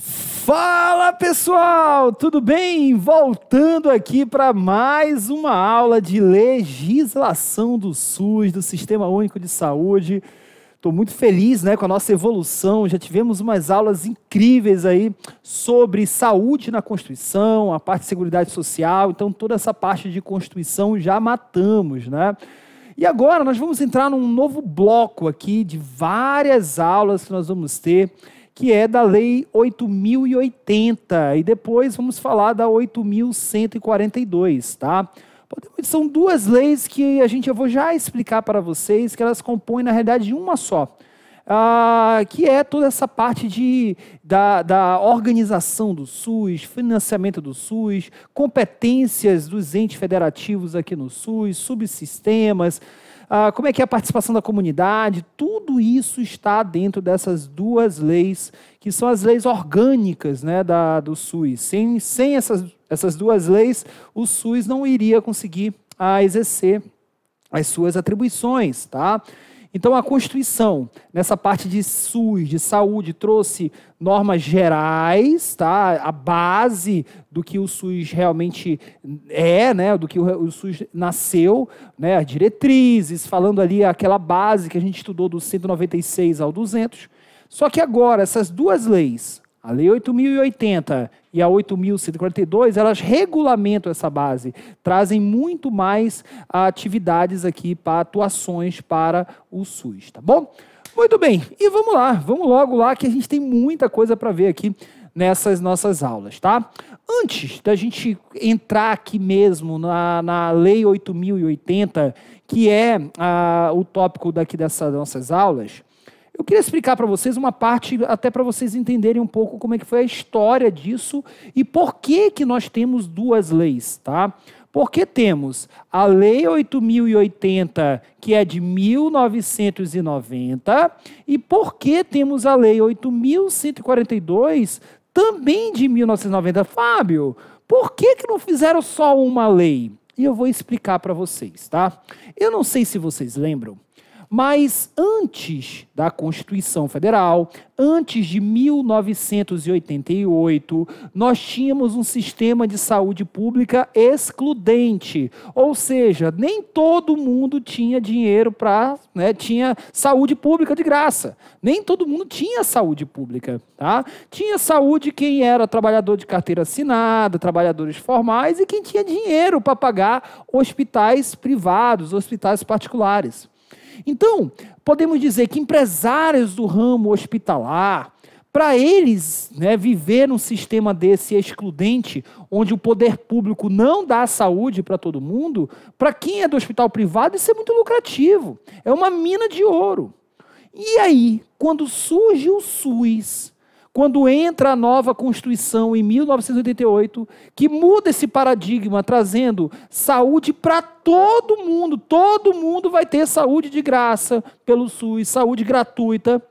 Fala pessoal, tudo bem? Voltando aqui para mais uma aula de legislação do SUS, do Sistema Único de Saúde. Estou muito feliz né, com a nossa evolução. Já tivemos umas aulas incríveis aí sobre saúde na Constituição, a parte de Seguridade Social. Então, toda essa parte de Constituição já matamos, né? E agora nós vamos entrar num novo bloco aqui de várias aulas que nós vamos ter que é da Lei 8080. E depois vamos falar da 8142, tá? São duas leis que a gente eu vou já explicar para vocês que elas compõem na realidade uma só ah, que é toda essa parte de, da, da organização do SUS, financiamento do SUS, competências dos entes federativos aqui no SUS, subsistemas, ah, como é que é a participação da comunidade, tudo isso está dentro dessas duas leis, que são as leis orgânicas né, da, do SUS. Sem, sem essas, essas duas leis, o SUS não iria conseguir a ah, exercer as suas atribuições, tá? Então, a Constituição, nessa parte de SUS, de saúde, trouxe normas gerais, tá? a base do que o SUS realmente é, né? do que o, SUS nasceu, né? diretrizes, falando ali aquela base que a gente estudou do 196 ao 200. Só que agora, essas duas leis, a Lei 8.080 e a 8.142, elas regulamentam essa base, trazem muito mais atividades aqui, para atuações para o SUS, tá bom? Muito bem, e vamos lá, vamos logo lá que a gente tem muita coisa para ver aqui nessas nossas aulas, tá? Antes da gente entrar aqui mesmo na, na Lei 8.080, que é ah, o tópico daqui dessas nossas aulas, eu queria explicar para vocês uma parte, até para vocês entenderem um pouco como é que foi a história disso e por que, que nós temos duas leis, tá? Porque temos a Lei 8080, que é de 1990, e por que temos a Lei 8142, também de 1990. Fábio, por que, que não fizeram só uma lei? E eu vou explicar para vocês, tá? Eu não sei se vocês lembram, mas antes da Constituição Federal, antes de 1988, nós tínhamos um sistema de saúde pública excludente, ou seja, nem todo mundo tinha dinheiro para, né, tinha saúde pública de graça. Nem todo mundo tinha saúde pública, tá? Tinha saúde quem era trabalhador de carteira assinada, trabalhadores formais e quem tinha dinheiro para pagar hospitais privados, hospitais particulares. Então, podemos dizer que empresários do ramo hospitalar, para eles né, viver um sistema desse excludente, onde o poder público não dá saúde para todo mundo, para quem é do hospital privado, isso é muito lucrativo. É uma mina de ouro. E aí, quando surge o SUS, quando entra a nova Constituição em 1988, que muda esse paradigma, trazendo saúde para todo mundo. Todo mundo vai ter saúde de graça pelo SUS, saúde gratuita.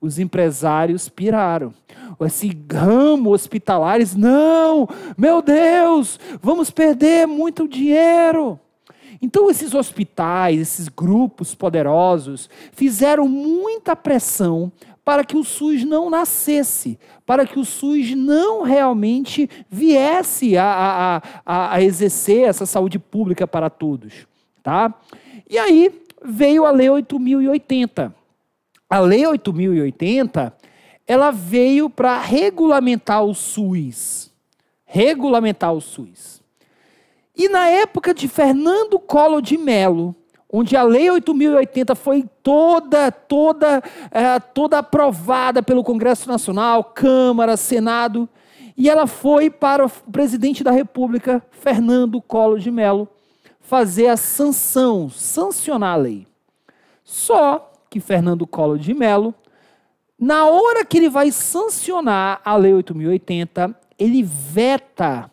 Os empresários piraram. Esse ramo hospitalares, não, meu Deus, vamos perder muito dinheiro. Então, esses hospitais, esses grupos poderosos, fizeram muita pressão para que o SUS não nascesse, para que o SUS não realmente viesse a, a, a, a exercer essa saúde pública para todos. Tá? E aí veio a Lei 8080. A Lei 8080 ela veio para regulamentar o SUS. Regulamentar o SUS. E na época de Fernando Collor de Mello, onde a Lei 8080 foi toda, toda, é, toda aprovada pelo Congresso Nacional, Câmara, Senado, e ela foi para o presidente da República, Fernando Collor de Mello, fazer a sanção, sancionar a lei. Só que Fernando Collor de Mello, na hora que ele vai sancionar a Lei 8080, ele veta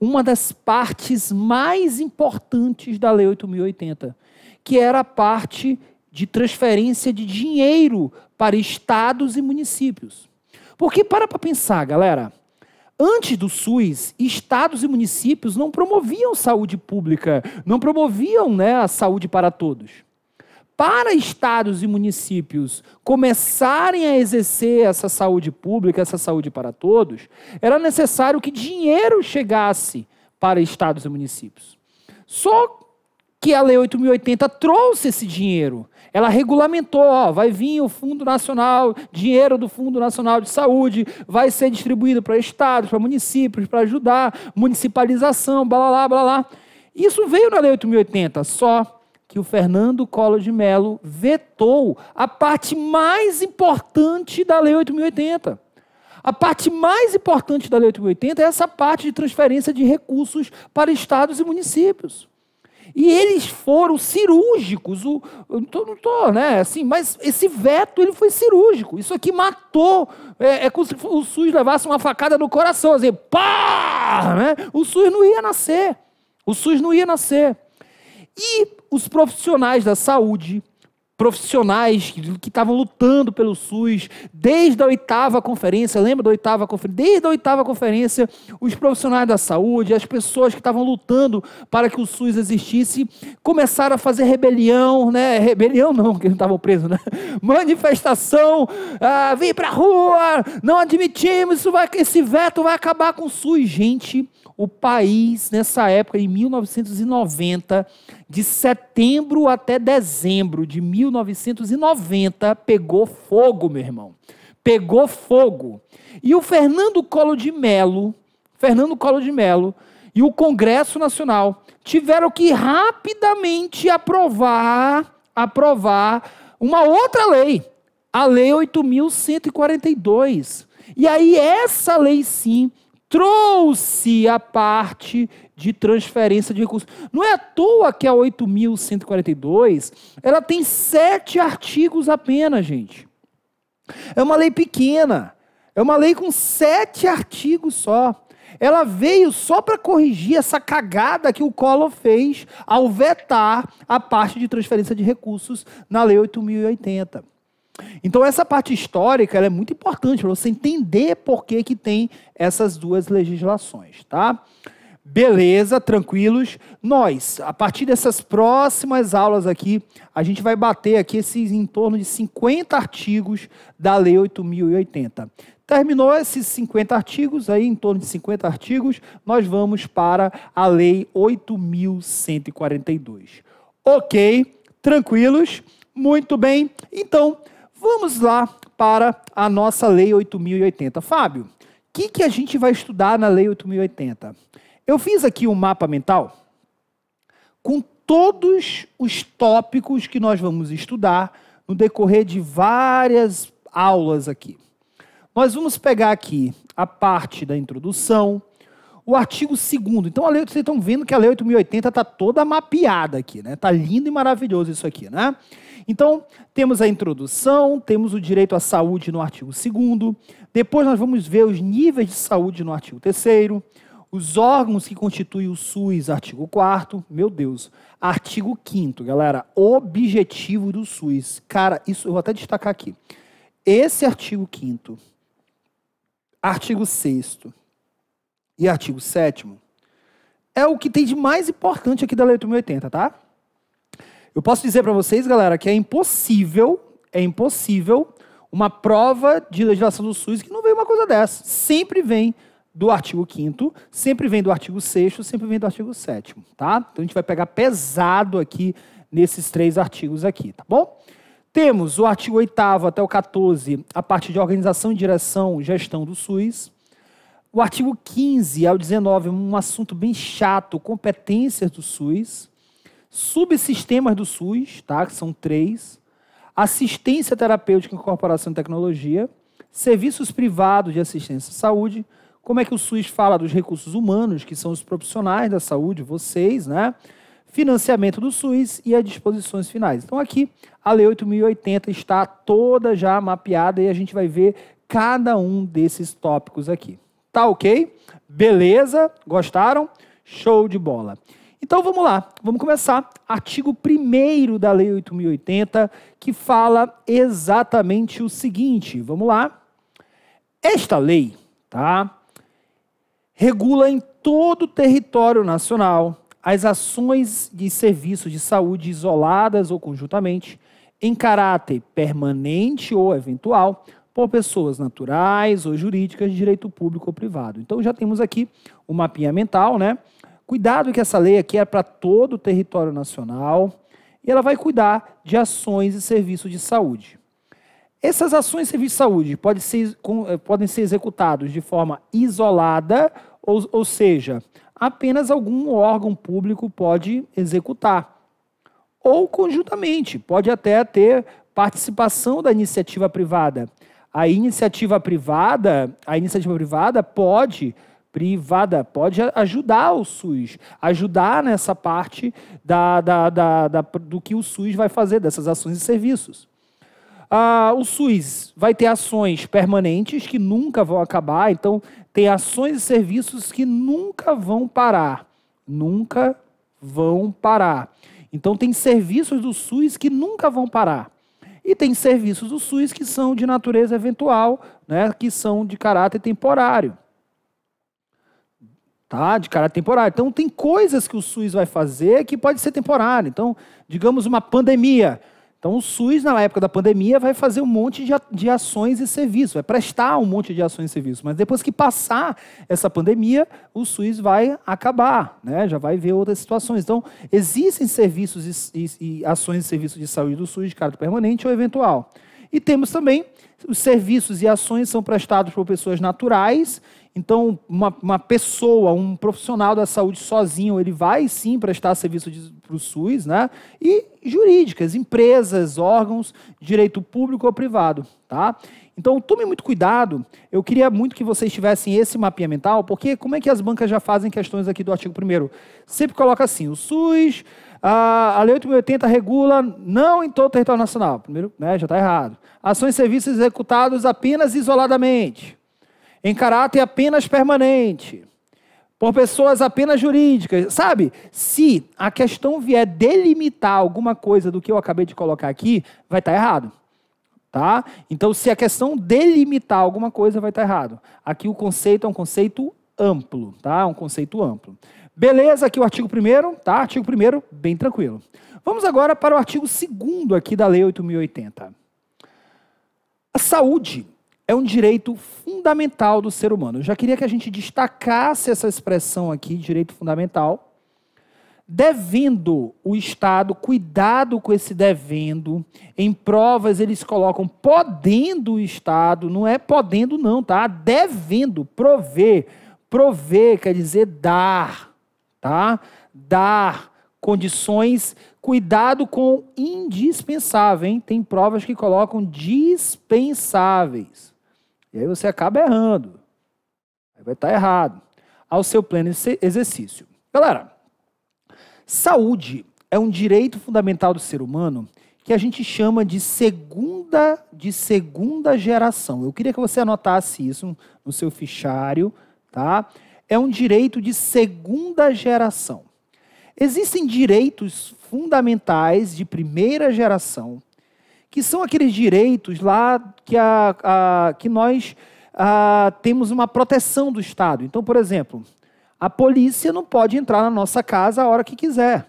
uma das partes mais importantes da Lei 8080, que era a parte de transferência de dinheiro para estados e municípios. Porque para para pensar, galera, antes do SUS, estados e municípios não promoviam saúde pública, não promoviam né, a saúde para todos. Para estados e municípios começarem a exercer essa saúde pública, essa saúde para todos, era necessário que dinheiro chegasse para estados e municípios. Só que a Lei 8.080 trouxe esse dinheiro. Ela regulamentou, ó, vai vir o Fundo Nacional, dinheiro do Fundo Nacional de Saúde, vai ser distribuído para estados, para municípios, para ajudar, municipalização, blá, blá, blá, blá. Isso veio na Lei 8.080, só que o Fernando Collor de Mello vetou a parte mais importante da Lei 8.080. A parte mais importante da Lei 8.080 é essa parte de transferência de recursos para estados e municípios. E eles foram cirúrgicos. O, eu não tô, não tô, né? Assim, mas esse veto ele foi cirúrgico. Isso aqui matou. É, é como se o SUS levasse uma facada no coração, assim, pá! Né? O SUS não ia nascer. O SUS não ia nascer. E os profissionais da saúde, profissionais que estavam lutando pelo SUS desde a oitava conferência, lembra da oitava conferência? Desde a oitava conferência, os profissionais da saúde, as pessoas que estavam lutando para que o SUS existisse, começaram a fazer rebelião, né? Rebelião não, que não estavam presos, né? Manifestação, ah, vim para rua, não admitimos, isso vai, esse veto vai acabar com o SUS, gente o país, nessa época, em 1990, de setembro até dezembro de 1990, pegou fogo, meu irmão. Pegou fogo. E o Fernando Colo de Melo, Fernando Colo de Melo e o Congresso Nacional tiveram que rapidamente aprovar, aprovar uma outra lei, a lei 8142. E aí essa lei sim trouxe a parte de transferência de recursos. Não é à toa que a 8.142 ela tem sete artigos apenas, gente. É uma lei pequena. É uma lei com sete artigos só. Ela veio só para corrigir essa cagada que o Collor fez ao vetar a parte de transferência de recursos na Lei 8080. Então essa parte histórica é muito importante para você entender por que, que tem essas duas legislações, tá? Beleza, tranquilos. Nós, a partir dessas próximas aulas aqui, a gente vai bater aqui esses em torno de 50 artigos da Lei 8080. Terminou esses 50 artigos, aí em torno de 50 artigos, nós vamos para a Lei 8142. Ok, tranquilos? Muito bem. Então, Vamos lá para a nossa Lei 8080. Fábio, o que, que a gente vai estudar na Lei 8080? Eu fiz aqui um mapa mental com todos os tópicos que nós vamos estudar no decorrer de várias aulas aqui. Nós vamos pegar aqui a parte da introdução, o artigo 2 Então, a lei, vocês estão vendo que a Lei 8080 está toda mapeada aqui, né? Está lindo e maravilhoso isso aqui, né? Então, temos a introdução, temos o direito à saúde no artigo 2 depois nós vamos ver os níveis de saúde no artigo 3 os órgãos que constituem o SUS, artigo 4 meu Deus, artigo 5 galera, objetivo do SUS. Cara, isso eu vou até destacar aqui. Esse artigo 5 artigo 6 e artigo 7 é o que tem de mais importante aqui da Lei 8080, tá? Eu posso dizer para vocês, galera, que é impossível, é impossível uma prova de legislação do SUS que não vem uma coisa dessa. Sempre vem do artigo 5 sempre vem do artigo 6 sempre vem do artigo 7 tá? Então a gente vai pegar pesado aqui nesses três artigos aqui, tá bom? Temos o artigo 8 até o 14, a parte de organização e direção, gestão do SUS. O artigo 15 ao 19, é um assunto bem chato, competências do SUS, subsistemas do SUS, tá? que são três, assistência terapêutica, incorporação de tecnologia, serviços privados de assistência à saúde, como é que o SUS fala dos recursos humanos, que são os profissionais da saúde, vocês, né? Financiamento do SUS e as disposições finais. Então, aqui, a Lei 8080 está toda já mapeada e a gente vai ver cada um desses tópicos aqui. Tá ok? Beleza? Gostaram? Show de bola. Então vamos lá, vamos começar. Artigo 1 da Lei 8080, que fala exatamente o seguinte: vamos lá. Esta lei, tá? Regula em todo o território nacional as ações de serviços de saúde isoladas ou conjuntamente, em caráter permanente ou eventual, por pessoas naturais ou jurídicas de direito público ou privado. Então já temos aqui o um mapinha mental, né? Cuidado que essa lei aqui é para todo o território nacional e ela vai cuidar de ações e serviços de saúde. Essas ações e serviços de saúde podem ser, eh, podem ser executados de forma isolada, ou, ou seja, apenas algum órgão público pode executar. Ou conjuntamente, pode até ter participação da iniciativa privada a iniciativa privada, a iniciativa privada pode privada pode ajudar o SUS, ajudar nessa parte da, da, da, da do que o SUS vai fazer, dessas ações e serviços. Ah, o SUS vai ter ações permanentes que nunca vão acabar, então tem ações e serviços que nunca vão parar. Nunca vão parar. Então tem serviços do SUS que nunca vão parar. E tem serviços do SUS que são de natureza eventual, né, que são de caráter temporário. Tá? De caráter temporário. Então, tem coisas que o SUS vai fazer que pode ser temporário. Então, digamos uma pandemia. Então, o SUS, na época da pandemia, vai fazer um monte de, de ações e serviços, vai prestar um monte de ações e serviços. Mas depois que passar essa pandemia, o SUS vai acabar, né? já vai ver outras situações. Então, existem serviços e, e, e ações e serviços de saúde do SUS de caráter permanente ou eventual. E temos também os serviços e ações são prestados por pessoas naturais então, uma, uma pessoa, um profissional da saúde sozinho, ele vai sim prestar serviço para o SUS, né? E jurídicas, empresas, órgãos, direito público ou privado, tá? Então, tome muito cuidado. Eu queria muito que vocês tivessem esse mapinha mental, porque como é que as bancas já fazem questões aqui do artigo 1 Sempre coloca assim, o SUS, a, a Lei 8.080 regula não em todo o território nacional. Primeiro, né, já está errado. Ações e serviços executados apenas isoladamente em caráter apenas permanente, por pessoas apenas jurídicas. Sabe, se a questão vier delimitar alguma coisa do que eu acabei de colocar aqui, vai estar tá errado. Tá? Então, se a questão delimitar alguma coisa, vai estar tá errado. Aqui o conceito é um conceito amplo, tá? É um conceito amplo. Beleza, aqui o artigo 1 tá? Artigo 1 bem tranquilo. Vamos agora para o artigo 2 aqui da Lei 8080. A saúde é um direito fundamental do ser humano. Eu já queria que a gente destacasse essa expressão aqui, direito fundamental, devendo o Estado, cuidado com esse devendo. Em provas eles colocam podendo o Estado, não é podendo não, tá? Devendo, prover. Prover quer dizer dar, tá? Dar condições, cuidado com indispensável, hein? Tem provas que colocam dispensáveis. E aí você acaba errando. Aí vai estar tá errado. Ao seu pleno exercício. Galera, saúde é um direito fundamental do ser humano que a gente chama de segunda de segunda geração. Eu queria que você anotasse isso no seu fichário, tá? É um direito de segunda geração. Existem direitos fundamentais de primeira geração que são aqueles direitos lá que, a, a que nós a, temos uma proteção do Estado. Então, por exemplo, a polícia não pode entrar na nossa casa a hora que quiser.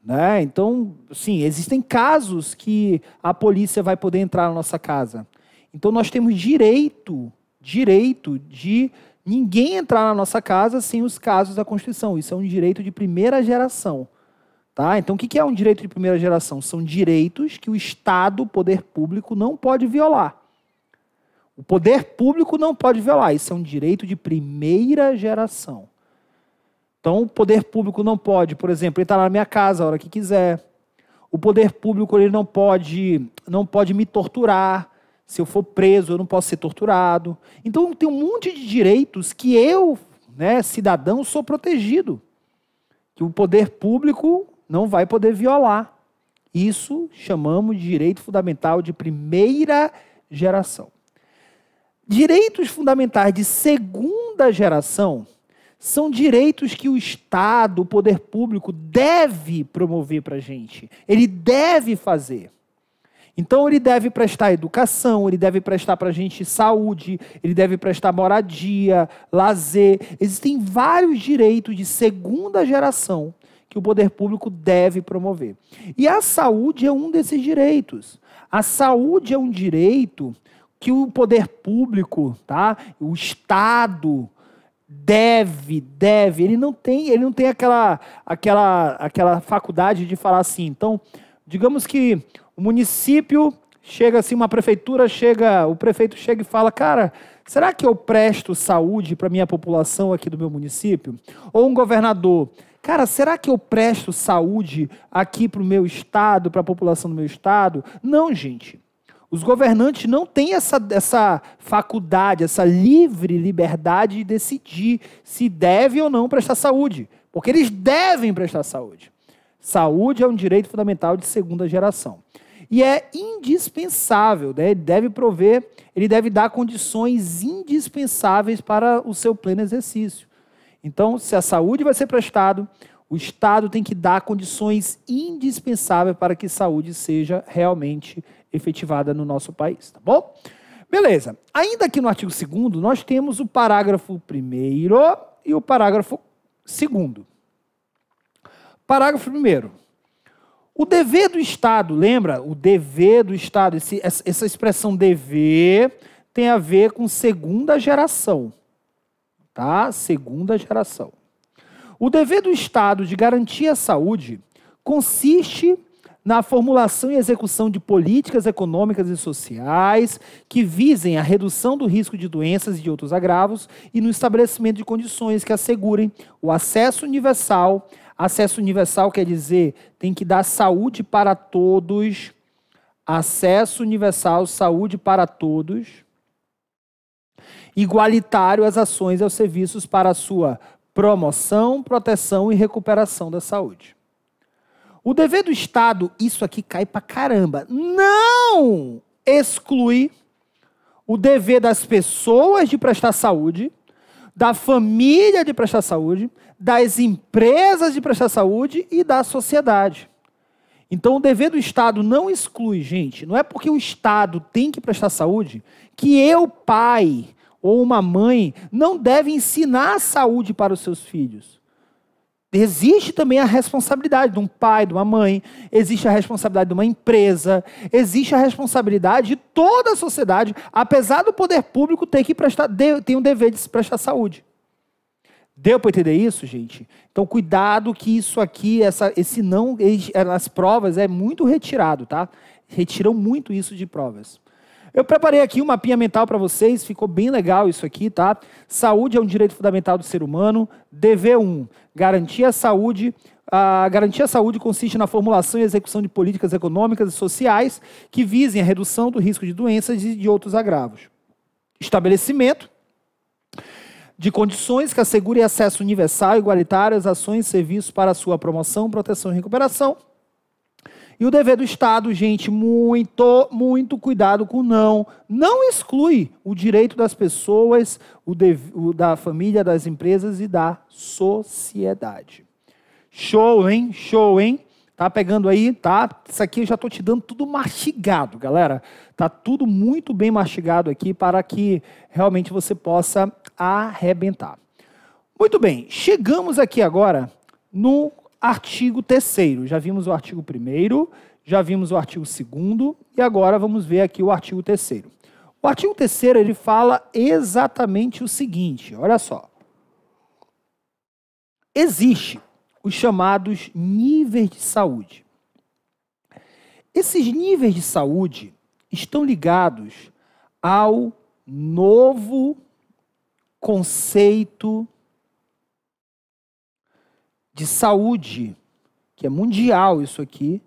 Né? Então, sim, existem casos que a polícia vai poder entrar na nossa casa. Então, nós temos direito, direito de ninguém entrar na nossa casa sem os casos da Constituição. Isso é um direito de primeira geração. Tá? Então, o que é um direito de primeira geração? São direitos que o Estado, o poder público, não pode violar. O poder público não pode violar. Isso é um direito de primeira geração. Então, o poder público não pode, por exemplo, entrar tá na minha casa a hora que quiser. O poder público ele não pode, não pode me torturar. Se eu for preso, eu não posso ser torturado. Então, tem um monte de direitos que eu, né, cidadão, sou protegido. Que o poder público não vai poder violar. Isso chamamos de direito fundamental de primeira geração. Direitos fundamentais de segunda geração são direitos que o Estado, o poder público, deve promover para a gente. Ele deve fazer. Então, ele deve prestar educação, ele deve prestar para a gente saúde, ele deve prestar moradia, lazer. Existem vários direitos de segunda geração que o poder público deve promover. E a saúde é um desses direitos. A saúde é um direito que o poder público, tá? O Estado deve, deve. Ele não tem, ele não tem aquela, aquela, aquela faculdade de falar assim. Então, digamos que o município chega assim, uma prefeitura chega, o prefeito chega e fala, cara, será que eu presto saúde para minha população aqui do meu município? Ou um governador, Cara, será que eu presto saúde aqui para o meu estado, para a população do meu estado? Não, gente. Os governantes não têm essa, essa faculdade, essa livre liberdade de decidir se deve ou não prestar saúde, porque eles devem prestar saúde. Saúde é um direito fundamental de segunda geração. E é indispensável, né? ele deve prover, ele deve dar condições indispensáveis para o seu pleno exercício. Então, se a saúde vai ser prestado, o Estado tem que dar condições indispensáveis para que saúde seja realmente efetivada no nosso país, tá bom? Beleza. Ainda aqui no artigo 2 nós temos o parágrafo 1 e o parágrafo 2 Parágrafo 1 O dever do Estado, lembra? O dever do Estado, esse, essa expressão dever tem a ver com segunda geração tá? Segunda geração. O dever do Estado de garantir a saúde consiste na formulação e execução de políticas econômicas e sociais que visem a redução do risco de doenças e de outros agravos e no estabelecimento de condições que assegurem o acesso universal. Acesso universal quer dizer tem que dar saúde para todos. Acesso universal, saúde para todos igualitário às ações e aos serviços para a sua promoção, proteção e recuperação da saúde. O dever do Estado, isso aqui cai pra caramba, não exclui o dever das pessoas de prestar saúde, da família de prestar saúde, das empresas de prestar saúde e da sociedade. Então, o dever do Estado não exclui, gente, não é porque o Estado tem que prestar saúde que eu, pai ou uma mãe, não deve ensinar a saúde para os seus filhos. Existe também a responsabilidade de um pai, de uma mãe, existe a responsabilidade de uma empresa, existe a responsabilidade de toda a sociedade, apesar do poder público ter que prestar, tem um dever de se prestar saúde. Deu para entender isso, gente? Então, cuidado que isso aqui, essa, esse não, nas provas, é muito retirado, tá? Retiram muito isso de provas. Eu preparei aqui um mapinha mental para vocês, ficou bem legal isso aqui, tá? Saúde é um direito fundamental do ser humano. DV1, garantir a saúde. A garantia à saúde consiste na formulação e execução de políticas econômicas e sociais que visem a redução do risco de doenças e de outros agravos. Estabelecimento de condições que assegurem acesso universal, e igualitário às ações e serviços para sua promoção, proteção e recuperação. E o dever do Estado, gente, muito, muito cuidado com não. Não exclui o direito das pessoas, o, dev, o da família, das empresas e da sociedade. Show, hein? Show, hein? Tá pegando aí, tá? Isso aqui eu já tô te dando tudo mastigado, galera. Tá tudo muito bem mastigado aqui para que realmente você possa arrebentar. Muito bem, chegamos aqui agora no artigo 3 Já vimos o artigo 1 já vimos o artigo 2 e agora vamos ver aqui o artigo 3 O artigo 3 ele fala exatamente o seguinte, olha só. Existe os chamados níveis de saúde. Esses níveis de saúde estão ligados ao novo conceito de saúde, que é mundial isso aqui,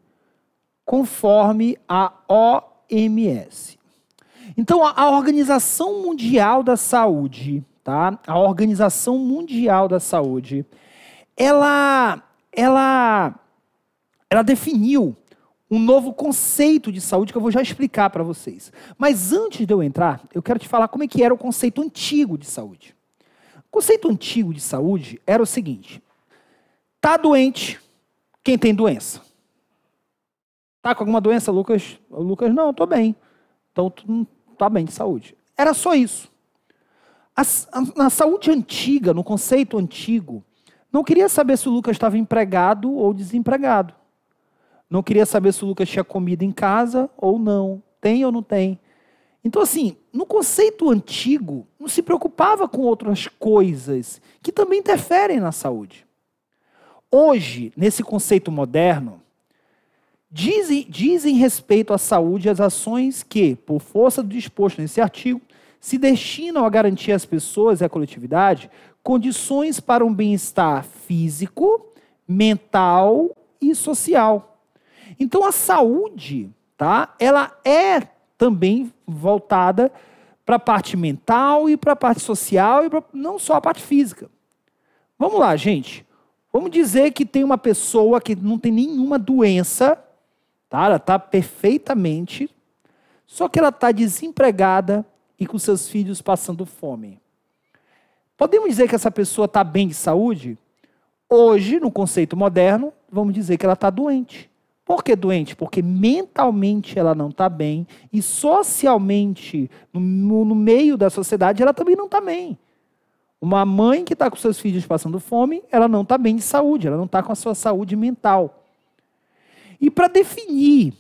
conforme a OMS. Então, a Organização Mundial da Saúde, tá? A Organização Mundial da Saúde, ela, ela, ela definiu um novo conceito de saúde que eu vou já explicar para vocês. Mas antes de eu entrar, eu quero te falar como é que era o conceito antigo de saúde. O conceito antigo de saúde era o seguinte: tá doente quem tem doença. Tá com alguma doença, Lucas? Lucas, não, tô bem. Então tu tá bem de saúde. Era só isso. A, a, na saúde antiga, no conceito antigo, não queria saber se o Lucas estava empregado ou desempregado. Não queria saber se o Lucas tinha comida em casa ou não. Tem ou não tem? Então, assim, no conceito antigo, não se preocupava com outras coisas que também interferem na saúde. Hoje, nesse conceito moderno, dizem, dizem respeito à saúde as ações que, por força do disposto nesse artigo, se destinam a garantir às pessoas e à coletividade condições para um bem-estar físico, mental e social. Então a saúde, tá? Ela é também voltada para a parte mental e para a parte social e pra, não só a parte física. Vamos lá, gente. Vamos dizer que tem uma pessoa que não tem nenhuma doença, tá? Ela está perfeitamente, só que ela está desempregada e com seus filhos passando fome. Podemos dizer que essa pessoa está bem de saúde? Hoje, no conceito moderno, vamos dizer que ela está doente. Por que doente? Porque mentalmente ela não está bem e socialmente, no, no, meio da sociedade, ela também não está bem. Uma mãe que está com seus filhos passando fome, ela não está bem de saúde, ela não está com a sua saúde mental. E para definir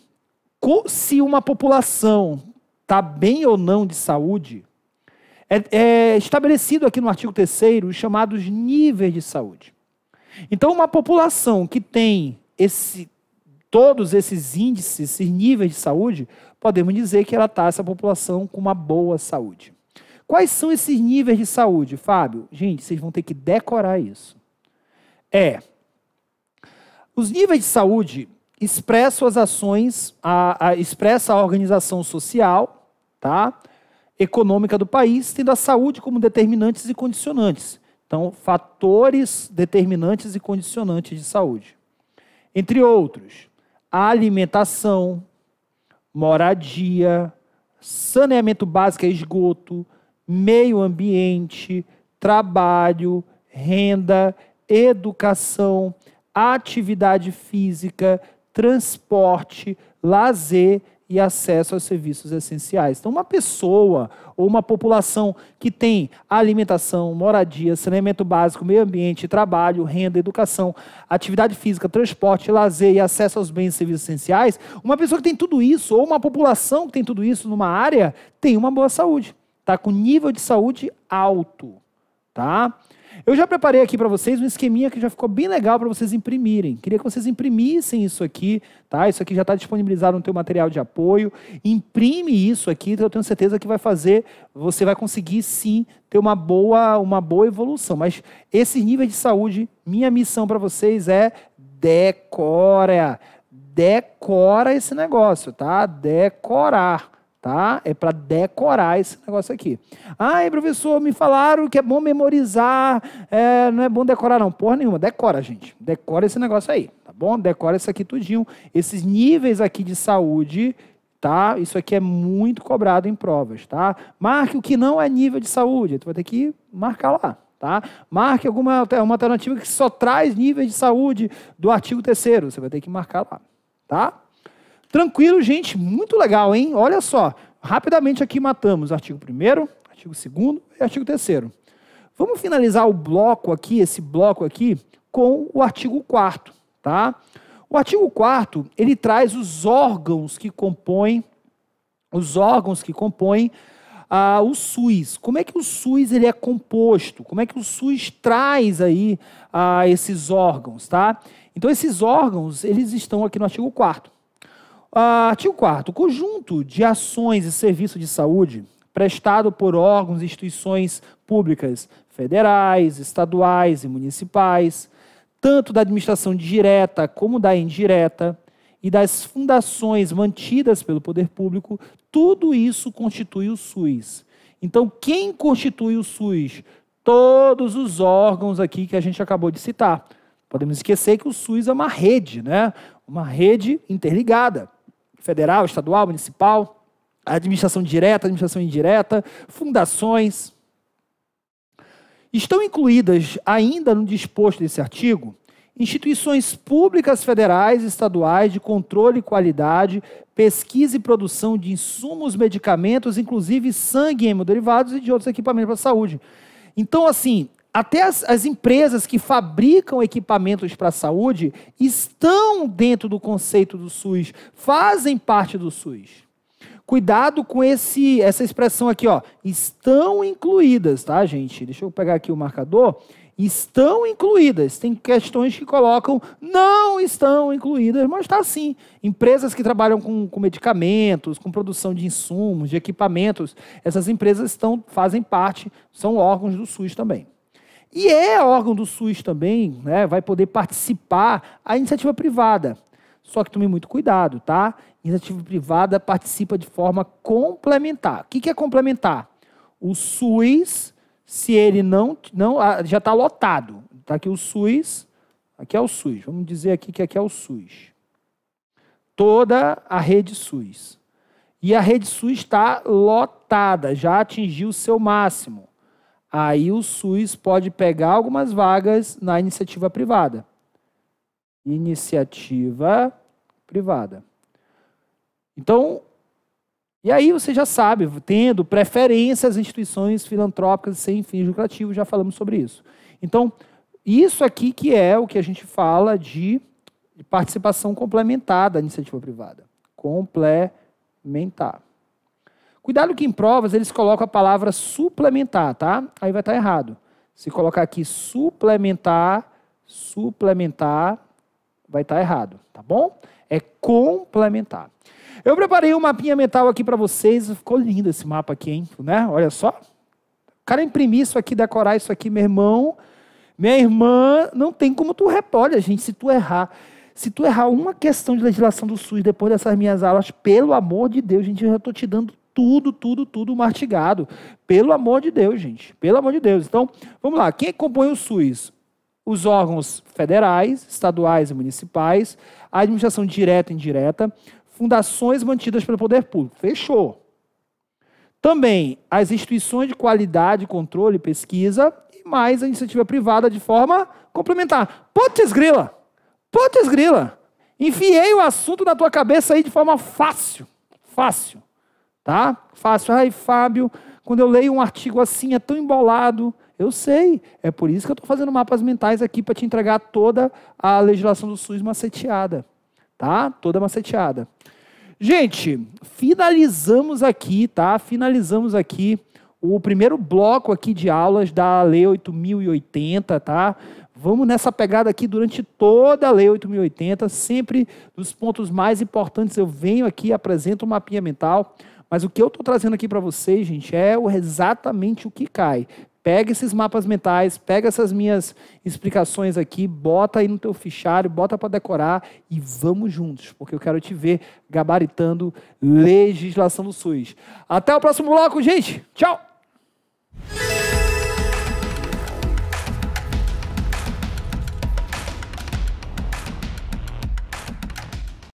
se uma população está bem ou não de saúde, é, é estabelecido aqui no artigo 3 os chamados níveis de saúde. Então, uma população que tem esse todos esses índices, esses níveis de saúde, podemos dizer que ela está essa população com uma boa saúde. Quais são esses níveis de saúde, Fábio? Gente, vocês vão ter que decorar isso. É, os níveis de saúde expressam as ações, a, a, expressa a organização social, tá? econômica do país, tendo a saúde como determinantes e condicionantes. Então, fatores determinantes e condicionantes de saúde. Entre outros, alimentação, moradia, saneamento básico e esgoto, meio ambiente, trabalho, renda, educação, atividade física, transporte, lazer e acesso aos serviços essenciais. Então, uma pessoa ou uma população que tem alimentação, moradia, saneamento básico, meio ambiente, trabalho, renda, educação, atividade física, transporte, lazer e acesso aos bens e serviços essenciais, uma pessoa que tem tudo isso, ou uma população que tem tudo isso numa área, tem uma boa saúde. Está com nível de saúde alto. Tá? Eu já preparei aqui para vocês um esqueminha que já ficou bem legal para vocês imprimirem. Queria que vocês imprimissem isso aqui, tá? Isso aqui já está disponibilizado no teu material de apoio. Imprime isso aqui, eu tenho certeza que vai fazer, você vai conseguir sim ter uma boa, uma boa evolução. Mas esses níveis de saúde, minha missão para vocês é decora, decora esse negócio, tá? Decorar tá? É para decorar esse negócio aqui. Ai, professor, me falaram que é bom memorizar, é, não é bom decorar não. Porra nenhuma, decora, gente. Decora esse negócio aí, tá bom? Decora isso aqui tudinho. Esses níveis aqui de saúde, tá? Isso aqui é muito cobrado em provas, tá? Marque o que não é nível de saúde. Tu vai ter que marcar lá. Tá? Marque alguma uma alternativa que só traz nível de saúde do artigo terceiro. Você vai ter que marcar lá. Tá? Tranquilo, gente, muito legal, hein? Olha só, rapidamente aqui matamos artigo 1 artigo 2 e artigo 3 Vamos finalizar o bloco aqui, esse bloco aqui, com o artigo 4 tá? O artigo 4 ele traz os órgãos que compõem os órgãos que compõem ah, o SUS. Como é que o SUS ele é composto? Como é que o SUS traz aí ah, esses órgãos, tá? Então esses órgãos, eles estão aqui no artigo 4 ah, Artigo 4 O conjunto de ações e serviços de saúde prestado por órgãos e instituições públicas federais, estaduais e municipais, tanto da administração direta como da indireta, e das fundações mantidas pelo poder público, tudo isso constitui o SUS. Então, quem constitui o SUS? Todos os órgãos aqui que a gente acabou de citar. Podemos esquecer que o SUS é uma rede, né? Uma rede interligada federal, estadual, municipal, administração direta, administração indireta, fundações. Estão incluídas ainda no disposto desse artigo instituições públicas federais e estaduais de controle e qualidade, pesquisa e produção de insumos, medicamentos, inclusive sangue, hemoderivados e de outros equipamentos para a saúde. Então, assim, até as, as, empresas que fabricam equipamentos para a saúde estão dentro do conceito do SUS, fazem parte do SUS. Cuidado com esse, essa expressão aqui, ó. Estão incluídas, tá, gente? Deixa eu pegar aqui o marcador. Estão incluídas. Tem questões que colocam não estão incluídas, mas está sim. Empresas que trabalham com, com medicamentos, com produção de insumos, de equipamentos, essas empresas estão, fazem parte, são órgãos do SUS também. E é órgão do SUS também, né? vai poder participar a iniciativa privada. Só que tome muito cuidado, tá? Iniciativa privada participa de forma complementar. O que, que é complementar? O SUS, se ele não. não ah, já está lotado. está aqui o SUS. Aqui é o SUS. Vamos dizer aqui que aqui é o SUS. Toda a rede SUS. E a rede SUS está lotada, já atingiu o seu máximo aí o SUS pode pegar algumas vagas na iniciativa privada. Iniciativa privada. Então, e aí você já sabe, tendo preferência às instituições filantrópicas sem fins lucrativos, já falamos sobre isso. Então, isso aqui que é o que a gente fala de participação complementar da iniciativa privada. Complementar. Cuidado que em provas eles colocam a palavra suplementar, tá? Aí vai estar tá errado. Se colocar aqui suplementar, suplementar, vai estar tá errado, tá bom? É complementar. Eu preparei um mapinha mental aqui para vocês. Ficou lindo esse mapa aqui, hein? Né? Olha só. O cara imprimir isso aqui, decorar isso aqui, meu irmão. Minha irmã, não tem como tu repolha, gente, se tu errar. Se tu errar uma questão de legislação do SUS depois dessas minhas aulas, pelo amor de Deus, gente, eu já estou te dando tudo, tudo, tudo mastigado. Pelo amor de Deus, gente. Pelo amor de Deus. Então, vamos lá. Quem compõe o SUS? Os órgãos federais, estaduais e municipais, a administração direta e indireta, fundações mantidas pelo poder público. Fechou. Também as instituições de qualidade, controle e pesquisa, e mais a iniciativa privada de forma complementar. Putz, grila! Putz, grila! Enfiei o assunto na tua cabeça aí de forma fácil. Fácil. Tá? Fácil. Ai, Fábio, quando eu leio um artigo assim, é tão embolado. Eu sei. É por isso que eu estou fazendo mapas mentais aqui para te entregar toda a legislação do SUS maceteada. Tá? Toda maceteada. Gente, finalizamos aqui, tá? Finalizamos aqui o primeiro bloco aqui de aulas da Lei 8080, tá? Vamos nessa pegada aqui durante toda a Lei 8080, sempre dos pontos mais importantes eu venho aqui, e apresento o um mapinha mental. Mas o que eu estou trazendo aqui para vocês, gente, é exatamente o que cai. Pega esses mapas mentais, pega essas minhas explicações aqui, bota aí no teu fichário, bota para decorar e vamos juntos, porque eu quero te ver gabaritando legislação do SUS. Até o próximo bloco, gente. Tchau.